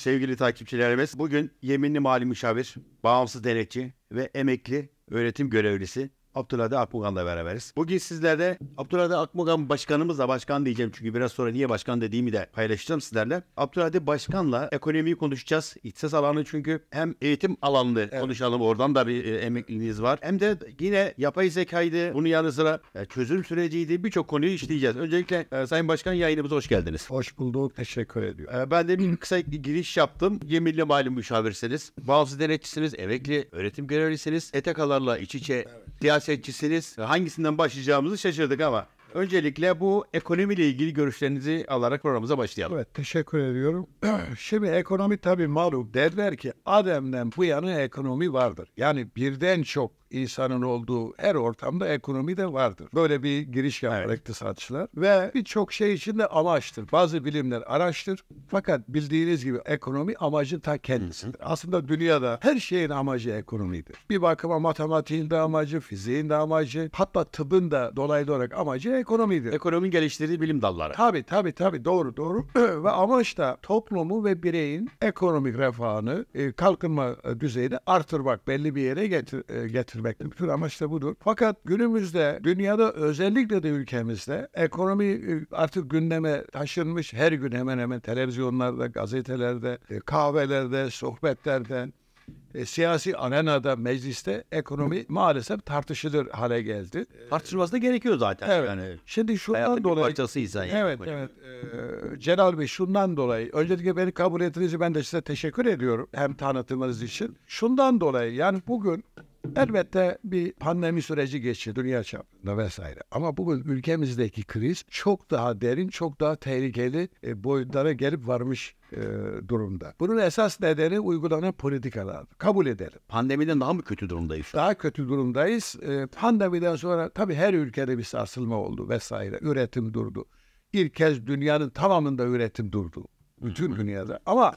sevgili takipçilerimiz. Bugün yeminli mali müşavir, bağımsız denetçi ve emekli öğretim görevlisi Abdülhadi Akmugan'la beraberiz. Bugün sizlerle Abdülhadi Akmugan başkanımızla başkan diyeceğim çünkü biraz sonra niye başkan dediğimi de paylaşacağım sizlerle. Abdülhadi Başkan'la ekonomiyi konuşacağız. İhtisas alanı çünkü hem eğitim alanını evet. konuşalım oradan da bir e, emekliliğiniz var. Hem de yine yapay zekaydı bunun yanı sıra e, çözüm süreciydi birçok konuyu işleyeceğiz. Öncelikle e, Sayın Başkan yayınımıza hoş geldiniz. Hoş bulduk teşekkür ediyorum. E, ben de bir kısa giriş yaptım. Yeminli malum müşavirsiniz. Bazı denetçisiniz, emekli öğretim görevlisiniz. ETK'larla iç içe evet siyasetçisiniz. Hangisinden başlayacağımızı şaşırdık ama öncelikle bu ekonomiyle ilgili görüşlerinizi alarak programımıza başlayalım. Evet teşekkür ediyorum. Şimdi ekonomi tabii malum derler ki Adem'den bu yana ekonomi vardır. Yani birden çok insanın olduğu her ortamda ekonomi de vardır. Böyle bir giriş yapar evet. iktisatçılar ve birçok şey için de amaçtır. Bazı bilimler araçtır fakat bildiğiniz gibi ekonomi amacı ta kendisidir. Aslında dünyada her şeyin amacı ekonomidir. Bir bakıma matematiğin de amacı, fiziğin de amacı, hatta tıbbın da dolaylı olarak amacı ekonomidir. Ekonominin geliştirdiği bilim dalları. Tabii tabii tabii doğru doğru. ve amaç da toplumu ve bireyin ekonomik refahını, e, kalkınma e, düzeyini artırmak, belli bir yere getir, e, getir getirmektir. Bütün amaç da budur. Fakat günümüzde dünyada özellikle de ülkemizde ekonomi e, artık gündeme taşınmış. Her gün hemen hemen televizyonlarda, gazetelerde, e, kahvelerde, sohbetlerde, e, siyasi arenada, mecliste ekonomi maalesef tartışılır hale geldi. E, tartışılması da gerekiyor zaten. Evet. Yani şimdi şundan dolayı... parçasıysan yani. Evet, evet. E, Celal Bey şundan dolayı, öncelikle beni kabul ettiğiniz için ben de size teşekkür ediyorum. Hem tanıtımınız için. Şundan dolayı yani bugün Elbette bir pandemi süreci geçti dünya çapında vesaire. Ama bugün ülkemizdeki kriz çok daha derin, çok daha tehlikeli e, boyutlara gelip varmış e, durumda. Bunun esas nedeni uygulanan politikalar. Kabul edelim. Pandemiden daha mı kötü durumdayız? Daha kötü durumdayız. E, pandemiden sonra tabii her ülkede bir sarsılma oldu vesaire. Üretim durdu. İlk kez dünyanın tamamında üretim durdu. Bütün dünyada. Ama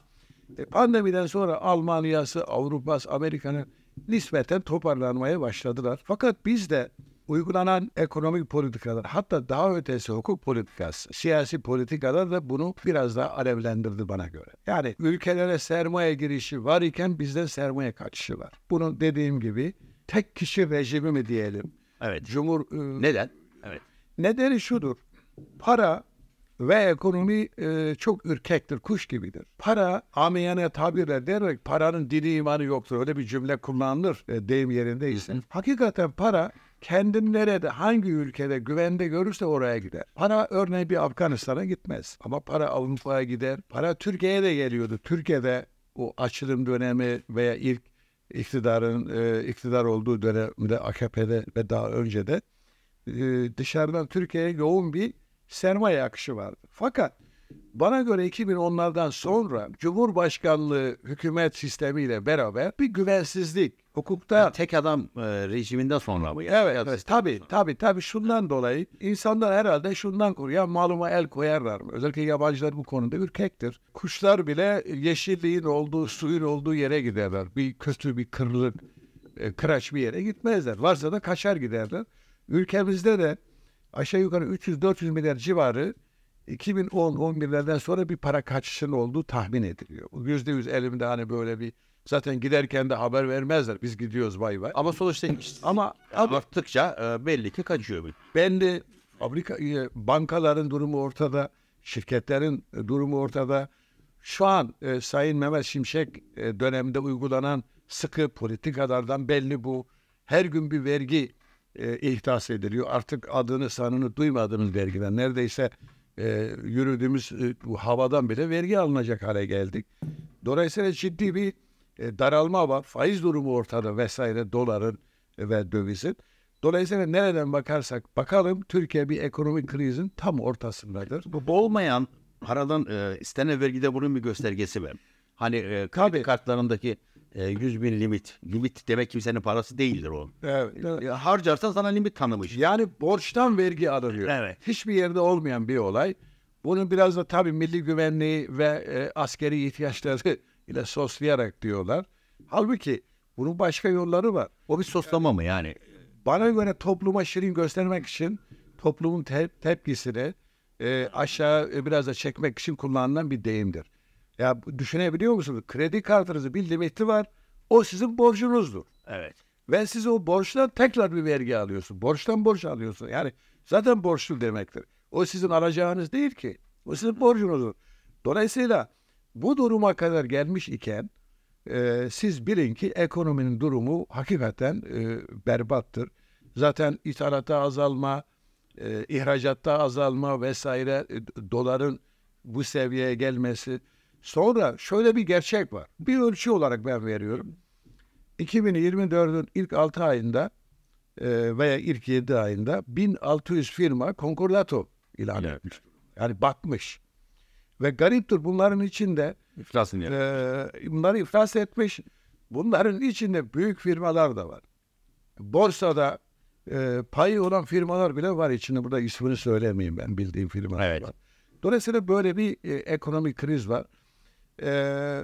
pandemiden sonra Almanya'sı, Avrupa'sı, Amerika'nın nispeten toparlanmaya başladılar. Fakat biz de uygulanan ekonomik politikalar hatta daha ötesi hukuk politikası, siyasi politikalar da bunu biraz daha alevlendirdi bana göre. Yani ülkelere sermaye girişi var iken bizde sermaye kaçışı var. Bunun dediğim gibi tek kişi rejimi mi diyelim? Evet. Cumhur ıı, Neden? Evet. Nedeni şudur. Para ve ekonomi e, çok ürkektir, kuş gibidir. Para, amiyane tabirle denerek paranın dini imanı yoktur. Öyle bir cümle kullanılır e, deyim yerindeyse. Hakikaten para kendini nerede, hangi ülkede güvende görürse oraya gider. Para örneğin bir Afganistan'a gitmez. Ama para Avrupa'ya gider. Para Türkiye'ye de geliyordu. Türkiye'de o açılım dönemi veya ilk iktidarın e, iktidar olduğu dönemde AKP'de ve daha önce de e, dışarıdan Türkiye'ye yoğun bir sermaye akışı vardı. Fakat bana göre 2010'lardan sonra Cumhurbaşkanlığı hükümet sistemiyle beraber bir güvensizlik hukukta yani tek adam e, rejiminden sonra mı? Evet, evet tabi, tabi. tabii şundan dolayı insanlar herhalde şundan koruyor. maluma el koyarlar. Mı? Özellikle yabancılar bu konuda ürkektir. Kuşlar bile yeşilliğin olduğu, suyun olduğu yere giderler. Bir kötü bir kırılık, e, kıraç bir yere gitmezler. Varsa da kaçar giderler. Ülkemizde de aşağı yukarı 300-400 milyar civarı 2010-11'lerden sonra bir para kaçışının olduğu tahmin ediliyor. Yüzde yüz elimde hani böyle bir zaten giderken de haber vermezler. Biz gidiyoruz bay bay. Ama sonuçta ama arttıkça e, belli ki kaçıyor. Belli fabrika e, bankaların durumu ortada, şirketlerin e, durumu ortada. Şu an e, Sayın Mehmet Şimşek e, döneminde uygulanan sıkı politikalardan belli bu. Her gün bir vergi e, ihtas ediliyor. Artık adını sanını duymadığımız vergiden neredeyse e, yürüdüğümüz e, bu havadan bile vergi alınacak hale geldik. Dolayısıyla ciddi bir e, daralma var. Faiz durumu ortada vesaire doların e, ve dövizin. Dolayısıyla nereden bakarsak bakalım Türkiye bir ekonomik krizin tam ortasındadır. Bu olmayan paradan e, istenen vergide bunun bir göstergesi mi? Hani e, kredi kartlarındaki 100 e, bin limit. Limit demek kimsenin parası değildir o. Evet, evet. Harcarsan sana limit tanımış. Yani borçtan vergi alınıyor. Evet. Hiçbir yerde olmayan bir olay. Bunun biraz da tabii milli güvenliği ve e, askeri ihtiyaçları ile soslayarak diyorlar. Halbuki bunun başka yolları var. O bir soslama yani, mı yani? Bana göre topluma şirin göstermek için toplumun te- tepkisini e, aşağı e, biraz da çekmek için kullanılan bir deyimdir. Ya düşünebiliyor musunuz? Kredi kartınızı bir limiti var. O sizin borcunuzdur. Evet. Ve siz o borçtan tekrar bir vergi alıyorsun. Borçtan borç alıyorsun. Yani zaten borçlu demektir. O sizin alacağınız değil ki. O sizin borcunuzdur. Dolayısıyla bu duruma kadar gelmiş iken e, siz bilin ki ekonominin durumu hakikaten e, berbattır. Zaten ithalata azalma, e, ihracatta azalma vesaire e, doların bu seviyeye gelmesi Sonra şöyle bir gerçek var. Bir ölçü olarak ben veriyorum. 2024'ün ilk 6 ayında e, veya ilk 7 ayında 1600 firma konkordato ilan evet. etmiş. Yani batmış. Ve gariptir bunların içinde iflas e, bunları iflas etmiş. Bunların içinde büyük firmalar da var. Borsada e, payı olan firmalar bile var içinde. Burada ismini söylemeyeyim ben bildiğim firmalar evet. var. Dolayısıyla böyle bir e, ekonomik kriz var. Ee,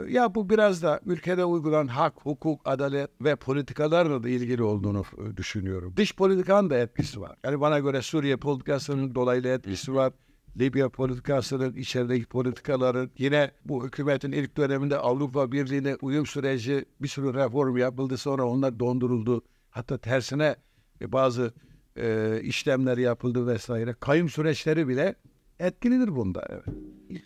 ya bu biraz da ülkede uygulan hak, hukuk, adalet ve politikalarla da ilgili olduğunu e, düşünüyorum. Dış politikanın da etkisi var. Yani bana göre Suriye politikasının dolaylı etkisi var. Libya politikasının içerideki politikaların yine bu hükümetin ilk döneminde Avrupa Birliği'ne uyum süreci bir sürü reform yapıldı sonra onlar donduruldu. Hatta tersine e, bazı e, işlemler yapıldı vesaire. Kayım süreçleri bile etkilidir bunda. Evet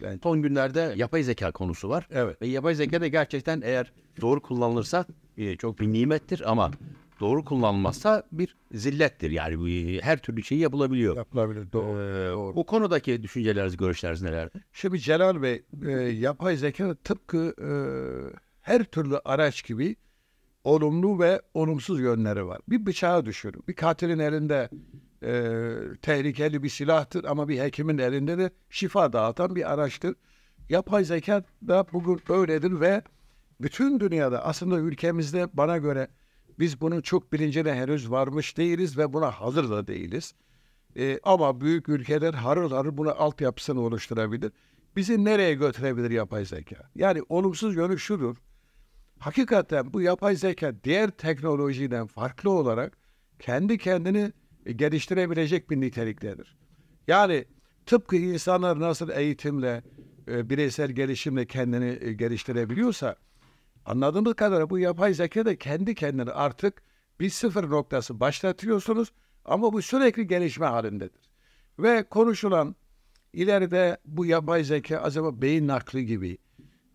yani son günlerde yapay zeka konusu var. Evet. Ve yapay zeka da gerçekten eğer doğru kullanılırsa e, çok bir nimettir ama doğru kullanılmazsa bir zillettir. Yani e, her türlü şeyi yapılabiliyor. Yapılabilir. Doğru. Ee, doğru. Bu konudaki düşünceleriniz, görüşleriniz neler? Şimdi Celal Bey, e, yapay zeka tıpkı e, her türlü araç gibi olumlu ve olumsuz yönleri var. Bir bıçağı düşünün. Bir katilin elinde e, tehlikeli bir silahtır ama bir hekimin elinde de şifa dağıtan bir araçtır. Yapay zeka da bugün öyledir ve bütün dünyada aslında ülkemizde bana göre biz bunun çok bilincine henüz varmış değiliz ve buna hazır da değiliz. E, ama büyük ülkeler harıl harıl buna altyapısını oluşturabilir. Bizi nereye götürebilir yapay zeka? Yani olumsuz yönü şudur. Hakikaten bu yapay zeka diğer teknolojiden farklı olarak kendi kendini e, geliştirebilecek bir niteliktedir. Yani tıpkı insanlar nasıl eğitimle, e, bireysel gelişimle kendini e, geliştirebiliyorsa anladığımız kadarıyla bu yapay zeka da kendi kendini artık bir sıfır noktası başlatıyorsunuz ama bu sürekli gelişme halindedir. Ve konuşulan ileride bu yapay zeka acaba beyin nakli gibi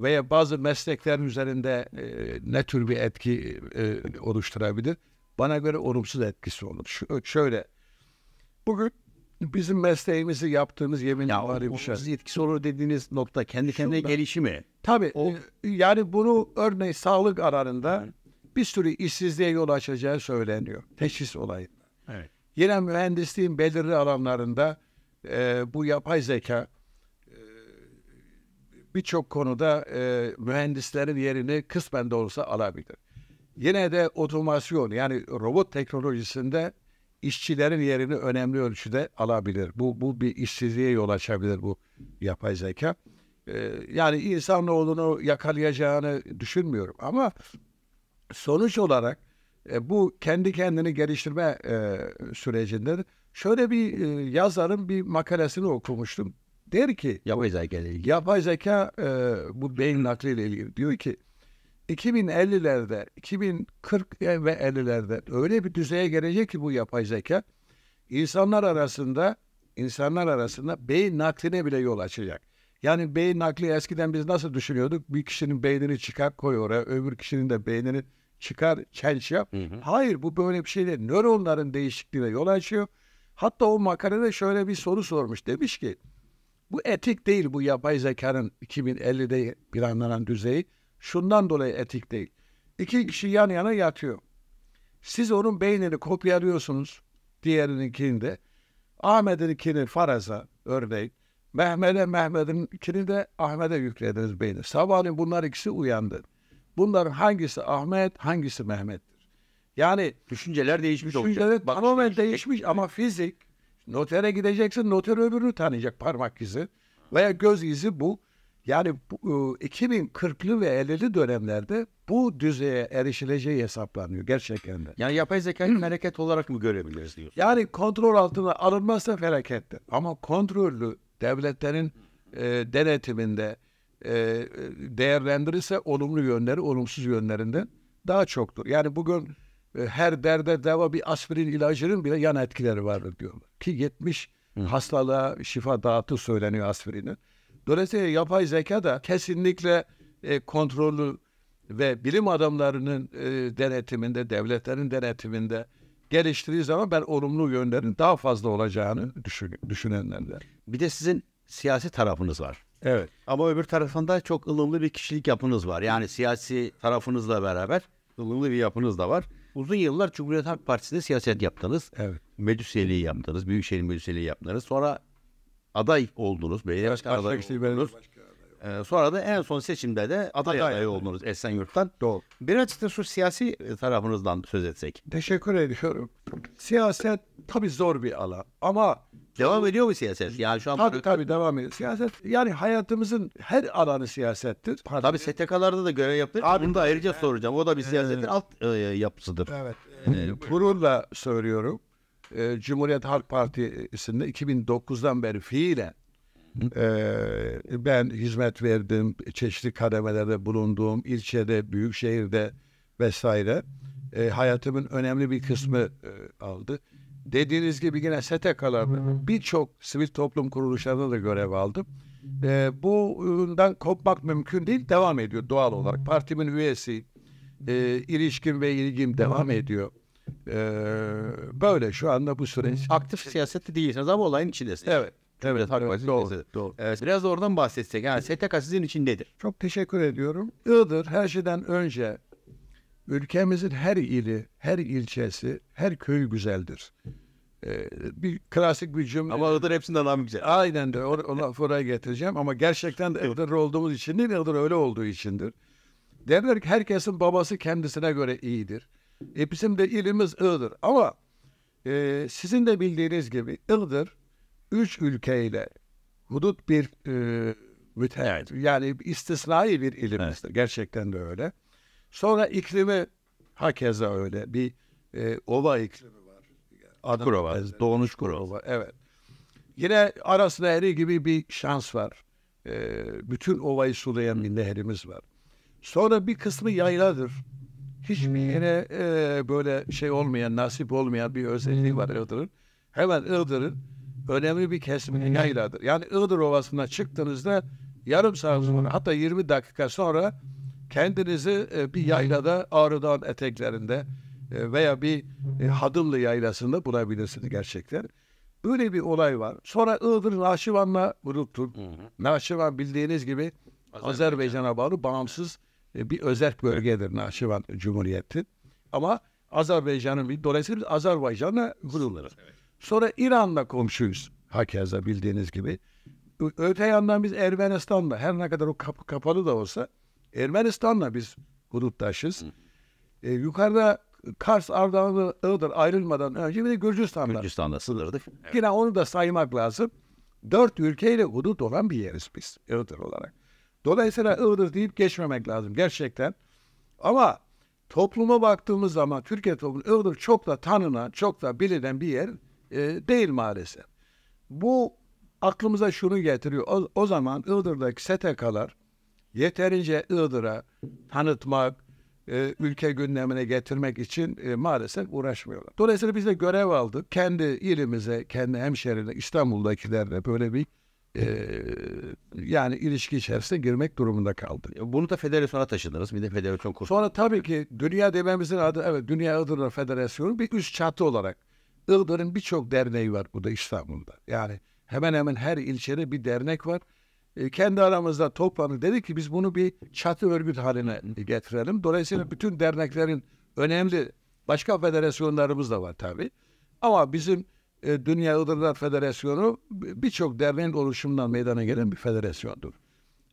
veya bazı meslekler üzerinde e, ne tür bir etki e, oluşturabilir? Bana göre olumsuz etkisi olur. Ş şöyle, bugün bizim mesleğimizi yaptığımız yemin ya, var bir etkisi olur dediğiniz nokta kendi kendine Şundan, gelişimi. Tabii. O... E, yani bunu örneğin sağlık aranında bir sürü işsizliğe yol açacağı söyleniyor. Teşhis olayı. Evet. Yine mühendisliğin belirli alanlarında e, bu yapay zeka e, birçok konuda e, mühendislerin yerini kısmen de olsa alabilir. Yine de otomasyon yani robot teknolojisinde işçilerin yerini önemli ölçüde alabilir. Bu, bu bir işsizliğe yol açabilir bu yapay zeka. Ee, yani insanoğlunu yakalayacağını düşünmüyorum. Ama sonuç olarak e, bu kendi kendini geliştirme e, sürecinde şöyle bir e, yazarın bir makalesini okumuştum. Der ki yapay zeka Yapay zeka e, bu beyin nakliyle ilgili diyor ki 2050'lerde, 2040 ve 50'lerde öyle bir düzeye gelecek ki bu yapay zeka insanlar arasında insanlar arasında beyin nakline bile yol açacak. Yani beyin nakli eskiden biz nasıl düşünüyorduk? Bir kişinin beynini çıkar koy oraya, öbür kişinin de beynini çıkar çelç yap. Hı hı. Hayır bu böyle bir şey değil. Nöronların değişikliğine yol açıyor. Hatta o makalede şöyle bir soru sormuş. Demiş ki bu etik değil bu yapay zekanın 2050'de planlanan düzeyi. Şundan dolayı etik değil. İki kişi yan yana yatıyor. Siz onun beynini kopyalıyorsunuz diğerininkinde. Ahmet'inkini Faraz'a örneğin. Mehmet'e Mehmet'inkini de Ahmet'e yüklediniz beyni. Sabahleyin bunlar ikisi uyandı. Bunların hangisi Ahmet, hangisi Mehmet'tir? Yani düşünceler değişmiş düşünceler olacak. Düşünceler tamamen değişmiş, değişmiş ama fizik notere gideceksin, noter öbürünü tanıyacak parmak izi veya göz izi bu. Yani bu, 2040'lı e, ve 50'li dönemlerde bu düzeye erişileceği hesaplanıyor gerçekten de. Yani yapay zekayı felaket olarak mı görebiliriz diyor. Yani kontrol altına alınmazsa felakettir. Ama kontrollü devletlerin e, denetiminde e, e, değerlendirirse olumlu yönleri olumsuz yönlerinden daha çoktur. Yani bugün e, her derde deva bir aspirin ilacının bile yan etkileri vardır diyorlar. Ki 70 Hı. hastalığa şifa dağıtı söyleniyor aspirinin. Dolayısıyla yapay zeka da kesinlikle e, kontrolü ve bilim adamlarının e, denetiminde, devletlerin denetiminde geliştiği zaman ben olumlu yönlerin daha fazla olacağını düşün, düşünenlerden. Bir de sizin siyasi tarafınız var. Evet. Ama öbür tarafında çok ılımlı bir kişilik yapınız var. Yani siyasi tarafınızla beraber ılımlı bir yapınız da var. Uzun yıllar Cumhuriyet Halk Partisi'nde siyaset yaptınız. Evet. Meclis üyeliği yaptınız. Büyükşehir Meclis üyeliği yaptınız. Sonra aday oldunuz. Belediye başkanı başka şey oldunuz. Başka Ee, sonra da en son seçimde de aday adayı aday oldunuz Esenyurt'tan. Doğru. Bir da şu siyasi e, tarafınızdan söz etsek. Teşekkür ediyorum. Siyaset tabii zor bir alan ama Devam ediyor mu siyaset? Yani şu an tabii, tabii devam ediyor. Siyaset yani hayatımızın her alanı siyasettir. Parti. Tabii STK'larda da görev yaptır. Abi, Bunu da ayrıca evet. soracağım. O da bir siyasetin evet. alt e, yapısıdır. Evet. E, gururla söylüyorum. E, Cumhuriyet Halk Partisi'nde e, 2009'dan beri fiilen e, ben hizmet verdim, çeşitli kademelerde bulunduğum ilçede, büyük şehirde vesaire e, hayatımın önemli bir kısmı e, aldı. Dediğiniz gibi yine STK'larda birçok sivil toplum kuruluşlarında da görev aldım. E, bundan kopmak mümkün değil, devam ediyor doğal olarak. Partimin üyesi, e, ilişkin ve ilgim devam ediyor. Ee, böyle şu anda bu süreç. Hmm. Aktif siyasette değilsiniz ama olayın içindesiniz. Evet. Evet, evet doğru, doğru. Evet, biraz oradan bahsetsek. Yani STK sizin için nedir? Çok teşekkür ediyorum. Iğdır her şeyden önce ülkemizin her ili, her ilçesi, her köyü güzeldir. Ee, bir klasik bir cümle. Ama Iğdır hepsinden daha güzel. Aynen de or ona oraya getireceğim ama gerçekten de Iğdır olduğumuz için değil, Iğdır öyle olduğu içindir. Derler ki herkesin babası kendisine göre iyidir. E, bizim de ilimiz Iğdır. Ama e, sizin de bildiğiniz gibi Iğdır üç ülkeyle hudut bir e, müteahhit. Yani istisnai bir ilimizdir. Evet. Gerçekten de öyle. Sonra iklimi hakeza öyle. Bir e, ova iklimi var. Yani Akurova, Doğunuş Kurova. Evet. Yine Aras Nehri gibi bir şans var. E, bütün ovayı sulayan bir nehrimiz var. Sonra bir kısmı yayladır. Hiçbir yere hmm. e, böyle şey olmayan, nasip olmayan bir özelliği hmm. var Iğdır'ın. Hemen Iğdır'ın önemli bir kesimini hmm. yayladır. Yani Iğdır Ovası'na çıktığınızda yarım saat sonra hatta 20 dakika sonra kendinizi e, bir yaylada ağrıdan eteklerinde e, veya bir e, Hadıllı yaylasında bulabilirsiniz gerçekten. Böyle bir olay var. Sonra Iğdır Naşivan'la vuruldu. Naşivan bildiğiniz gibi Azerbaycan'a Azerbaycan bağlı bağımsız e, bir özerk bölgedir Nahçıvan Cumhuriyeti. Ama Azerbaycan'ın bir dolayısıyla biz Azerbaycan'la kuruluruz. Sonra İran'la komşuyuz. Hakeza bildiğiniz gibi. Öte yandan biz Ermenistan'la her ne kadar o kapı kapalı da olsa Ermenistan'la biz gruptaşız. ee, yukarıda Kars, Ardahanlı, Iğdır ayrılmadan önce bir de Gürcistan'da. Gürcistan'da sınırdık. Evet. Yine onu da saymak lazım. Dört ülkeyle hudut olan bir yeriz biz Iğdır olarak. Dolayısıyla Iğdır deyip geçmemek lazım gerçekten. Ama topluma baktığımız zaman Türkiye toplumu Iğdır çok da tanınan, çok da bilinen bir yer e, değil maalesef. Bu aklımıza şunu getiriyor. O, o zaman Iğdır'daki STK'lar yeterince Iğdır'a tanıtmak, e, ülke gündemine getirmek için e, maalesef uğraşmıyorlar. Dolayısıyla biz de görev aldık. Kendi ilimize, kendi hemşehrine, İstanbul'dakilerle böyle bir ee, yani ilişki içerisine girmek durumunda kaldı. E, bunu da federasyona taşıdınız. Bir de federasyon kursu. Sonra tabii ki dünya dememizin adı evet Dünya Iğdır Federasyonu bir üst çatı olarak Iğdır'ın birçok derneği var Bu da İstanbul'da. Yani hemen hemen her ilçede bir dernek var. E, kendi aramızda toplanıp dedik ki biz bunu bir çatı örgüt haline getirelim. Dolayısıyla bütün derneklerin önemli başka federasyonlarımız da var tabii. Ama bizim e, Dünya Iğdırlar Federasyonu birçok derneğin oluşumundan meydana gelen bir federasyondur.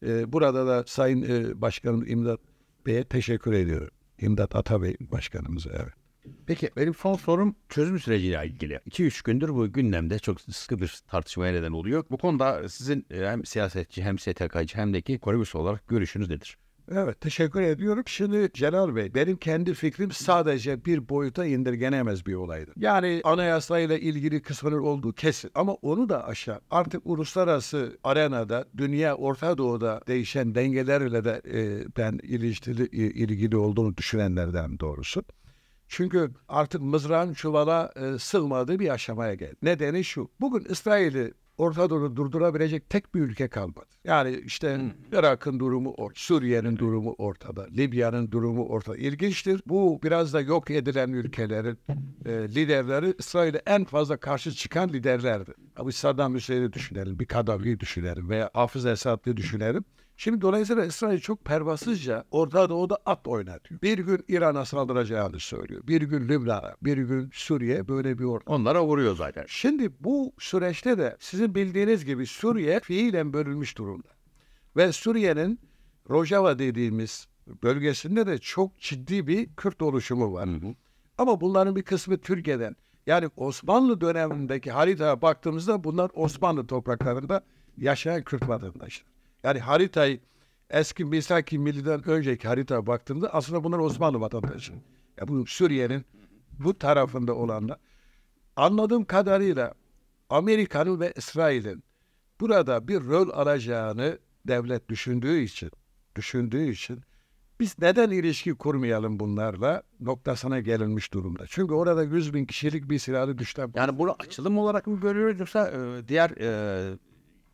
E, burada da Sayın e, Başkanım İmdat Bey'e teşekkür ediyorum. İmdat Atabey Başkanımıza evet. Peki benim son sorum çözüm süreciyle ilgili. 2-3 gündür bu gündemde çok sıkı bir tartışmaya neden oluyor. Bu konuda sizin hem siyasetçi hem STK'cı hem de ki olarak görüşünüz nedir? Evet teşekkür ediyorum. Şimdi Celal Bey benim kendi fikrim sadece bir boyuta indirgenemez bir olaydı. Yani anayasayla ilgili kısmının olduğu kesin ama onu da aşağı artık uluslararası arenada dünya Orta Doğu'da değişen dengelerle de e, ben ilişkili, e, ilgili olduğunu düşünenlerden doğrusu. Çünkü artık mızrağın çuvala e, sığmadığı bir aşamaya geldi. Nedeni şu. Bugün İsrail'i Orta Doğu durdurabilecek tek bir ülke kalmadı. Yani işte hmm. Irak'ın durumu Suriye'nin durumu ortada, Libya'nın durumu ortada. İlginçtir. Bu biraz da yok edilen ülkelerin e, liderleri İsrail'e en fazla karşı çıkan liderlerdi. Abi Saddam Hüseyin'i düşünelim, bir Kaddafi'yi düşünelim veya Hafız Esad'ı düşünelim. Şimdi dolayısıyla İsrail çok pervasızca Orta Doğu'da at oynatıyor. Bir gün İran'a saldıracağını söylüyor. Bir gün Lübnan'a, bir gün Suriye böyle bir orta. Onlara vuruyor zaten. Şimdi bu süreçte de sizin bildiğiniz gibi Suriye fiilen bölünmüş durumda. Ve Suriye'nin Rojava dediğimiz bölgesinde de çok ciddi bir Kürt oluşumu var. Hı hı. Ama bunların bir kısmı Türkiye'den, yani Osmanlı dönemindeki haritaya baktığımızda bunlar Osmanlı topraklarında yaşayan Kürt vatandaşlar. Yani haritayı eski Misaki Milli'den önceki haritaya baktığımızda aslında bunlar Osmanlı vatandaşı. Ya bu Suriye'nin bu tarafında olanlar. Anladığım kadarıyla Amerika'nın ve İsrail'in burada bir rol alacağını devlet düşündüğü için düşündüğü için biz neden ilişki kurmayalım bunlarla noktasına gelinmiş durumda. Çünkü orada 100 bin kişilik bir silahlı güçten... Yani bunu açılım olarak mı görüyoruz yoksa e, diğer e,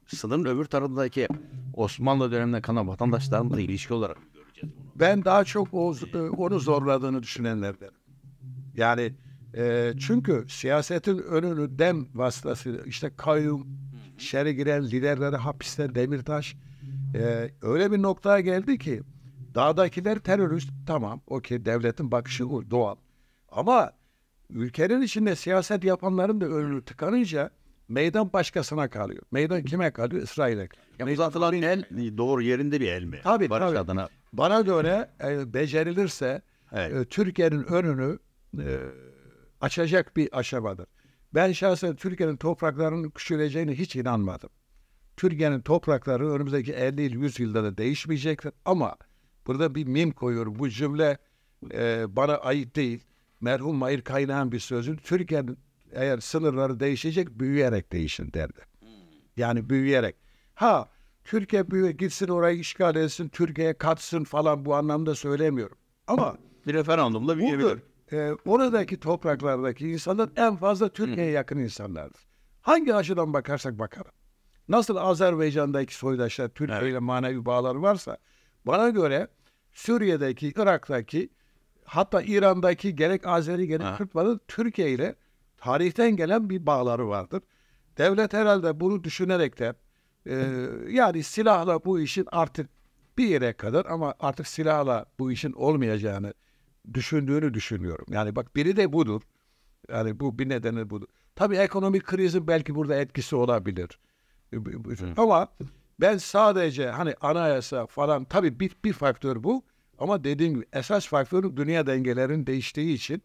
sınırın öbür tarafındaki Osmanlı döneminde kalan vatandaşlarımızla ilişki olarak mı göreceğiz bunu? Ben daha çok o, e, onu zorladığını düşünenlerden. Yani e, çünkü siyasetin önünü dem vasıtası işte kayyum, içeri giren liderleri hapiste Demirtaş e, öyle bir noktaya geldi ki Dağdakiler terörist tamam okey devletin bakışı bu doğal. Ama ülkenin içinde siyaset yapanların da önünü tıkanınca meydan başkasına kalıyor. Meydan kime kalıyor? İsrail'e kalıyor. uzatılan el doğru yerinde bir el mi? Tabii Barış tabii. Adına. Bana göre e, becerilirse evet. e, Türkiye'nin önünü e, açacak bir aşamadır. Ben şahsen Türkiye'nin topraklarının küçüleceğine hiç inanmadım. Türkiye'nin toprakları önümüzdeki 50 yıl 100 yılda da değişmeyecektir ama Burada bir mim koyuyorum. Bu cümle e, bana ait değil. Merhum Mahir Kaynağ'ın bir sözü. Türkiye'nin eğer sınırları değişecek büyüyerek değişin derdi. Yani büyüyerek. Ha Türkiye büyüyor gitsin orayı işgal etsin, Türkiye'ye katsın falan bu anlamda söylemiyorum. Ama bir referandumla büyüyebilir. E, oradaki topraklardaki insanlar en fazla Türkiye'ye yakın insanlardır. Hangi açıdan bakarsak bakalım. Nasıl Azerbaycan'daki soydaşlar Türkiye evet. ile manevi bağları varsa bana göre Suriye'deki, Irak'taki hatta İran'daki gerek Azeri gerek ha. Kürtlerin Türkiye ile tarihten gelen bir bağları vardır. Devlet herhalde bunu düşünerek de e, yani silahla bu işin artık bir yere kadar ama artık silahla bu işin olmayacağını düşündüğünü düşünüyorum. Yani bak biri de budur. Yani bu bir nedeni budur. Tabii ekonomik krizin belki burada etkisi olabilir. E, ama ben sadece hani anayasa falan tabii bir, bir faktör bu. Ama dediğim gibi esas faktör dünya dengelerinin değiştiği için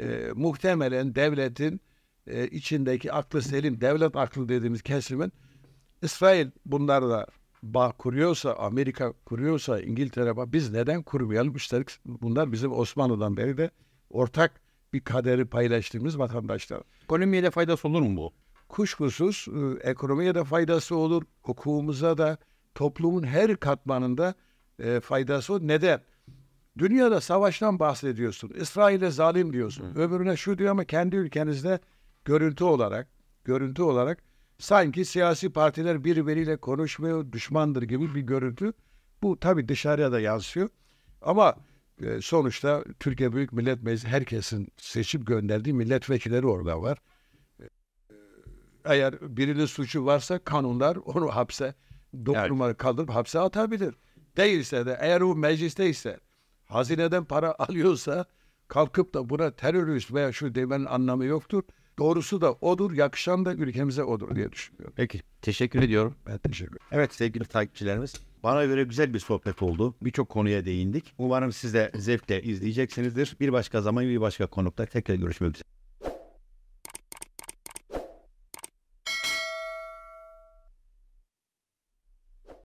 e, muhtemelen devletin e, içindeki aklı selim, devlet aklı dediğimiz kesimin İsrail bunlarla bağ kuruyorsa, Amerika kuruyorsa, İngiltere bağ, biz neden kurmayalım? Üstelik bunlar bizim Osmanlı'dan beri de ortak bir kaderi paylaştığımız vatandaşlar. Kolombiya'da faydası olur mu bu? kuşkusuz e, ekonomiye de faydası olur, hukukumuza da toplumun her katmanında ıı, faydası olur. Neden? Dünyada savaştan bahsediyorsun. İsrail'e zalim diyorsun. Hı. Öbürüne şu diyor ama kendi ülkenizde görüntü olarak, görüntü olarak sanki siyasi partiler birbiriyle konuşmuyor, düşmandır gibi bir görüntü. Bu tabii dışarıya da yansıyor. Ama ıı, sonuçta Türkiye Büyük Millet Meclisi herkesin seçip gönderdiği milletvekilleri orada var eğer birinin suçu varsa kanunlar onu hapse dokunumları evet. kaldırıp hapse atabilir. Değilse de eğer o mecliste ise hazineden para alıyorsa kalkıp da buna terörist veya şu demenin anlamı yoktur. Doğrusu da odur, yakışan da ülkemize odur diye düşünüyorum. Peki, teşekkür ediyorum. Ben teşekkür ederim. Evet sevgili takipçilerimiz, bana göre güzel bir sohbet oldu. Birçok konuya değindik. Umarım siz de zevkle izleyeceksinizdir. Bir başka zaman, bir başka konukta tekrar görüşmek üzere.